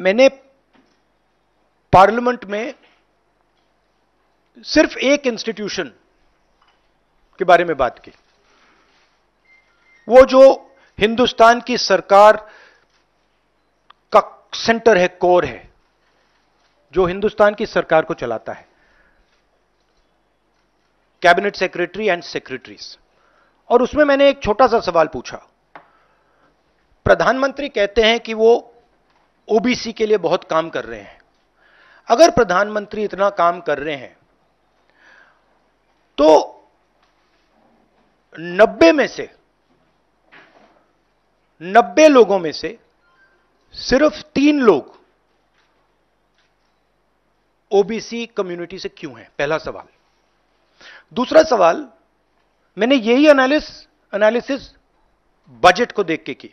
मैंने पार्लियामेंट में सिर्फ एक इंस्टीट्यूशन के बारे में बात की वो जो हिंदुस्तान की सरकार का सेंटर है कोर है जो हिंदुस्तान की सरकार को चलाता है कैबिनेट सेक्रेटरी एंड सेक्रेटरीज और उसमें मैंने एक छोटा सा सवाल पूछा प्रधानमंत्री कहते हैं कि वो ओबीसी के लिए बहुत काम कर रहे हैं अगर प्रधानमंत्री इतना काम कर रहे हैं तो 90 में से 90 लोगों में से सिर्फ तीन लोग ओबीसी कम्युनिटी से क्यों हैं पहला सवाल दूसरा सवाल मैंने यही एनालिस एनालिसिस बजट को देख के की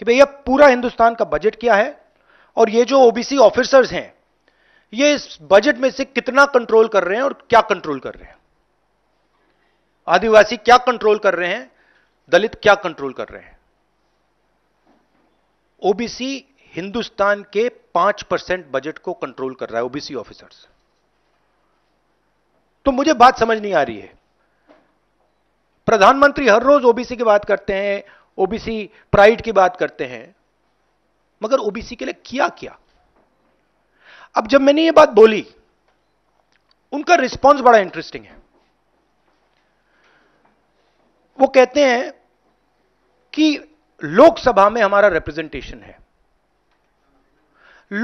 कि भैया पूरा हिंदुस्तान का बजट क्या है और ये जो ओबीसी ऑफिसर्स हैं ये इस बजट में से कितना कंट्रोल कर रहे हैं और क्या कंट्रोल कर रहे हैं आदिवासी क्या कंट्रोल कर रहे हैं दलित क्या कंट्रोल कर रहे हैं ओबीसी हिंदुस्तान के पांच परसेंट बजट को कंट्रोल कर रहा है ओबीसी ऑफिसर्स तो मुझे बात समझ नहीं आ रही है प्रधानमंत्री हर रोज ओबीसी की बात करते हैं ओबीसी प्राइड की बात करते हैं मगर ओबीसी के लिए किया क्या अब जब मैंने ये बात बोली उनका रिस्पॉन्स बड़ा इंटरेस्टिंग है वो कहते हैं कि लोकसभा में हमारा रिप्रेजेंटेशन है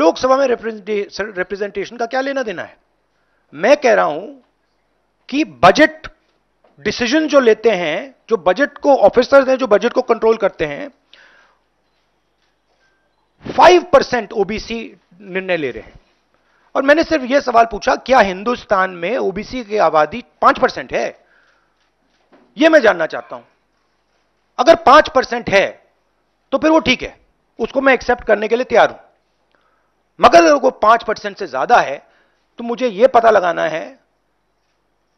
लोकसभा में रिप्रेजेंटेशन का क्या लेना देना है मैं कह रहा हूं कि बजट डिसीजन जो लेते हैं जो बजट को ऑफिसर हैं जो बजट को कंट्रोल करते हैं फाइव परसेंट ओबीसी निर्णय ले रहे हैं और मैंने सिर्फ यह सवाल पूछा क्या हिंदुस्तान में ओबीसी की आबादी पांच परसेंट है यह मैं जानना चाहता हूं अगर पांच परसेंट है तो फिर वो ठीक है उसको मैं एक्सेप्ट करने के लिए तैयार हूं मगर अगर वो पांच परसेंट से ज्यादा है तो मुझे यह पता लगाना है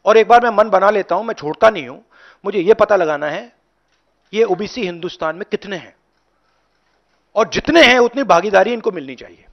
और एक बार मैं मन बना लेता हूं मैं छोड़ता नहीं हूं मुझे यह पता लगाना है ये ओबीसी हिंदुस्तान में कितने हैं और जितने हैं उतनी भागीदारी इनको मिलनी चाहिए